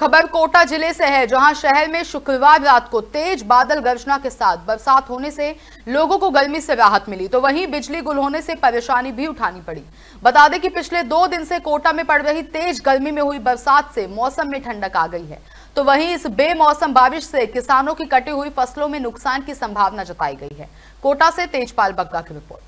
खबर कोटा जिले से है जहां शहर में शुक्रवार रात को तेज बादल गर्जना के साथ बरसात होने से लोगों को गर्मी से राहत मिली तो वहीं बिजली गुल होने से परेशानी भी उठानी पड़ी बता दें कि पिछले दो दिन से कोटा में पड़ रही तेज गर्मी में हुई बरसात से मौसम में ठंडक आ गई है तो वहीं इस बेमौसम बारिश से किसानों की कटी हुई फसलों में नुकसान की संभावना जताई गई है कोटा से तेजपाल बग्गा की रिपोर्ट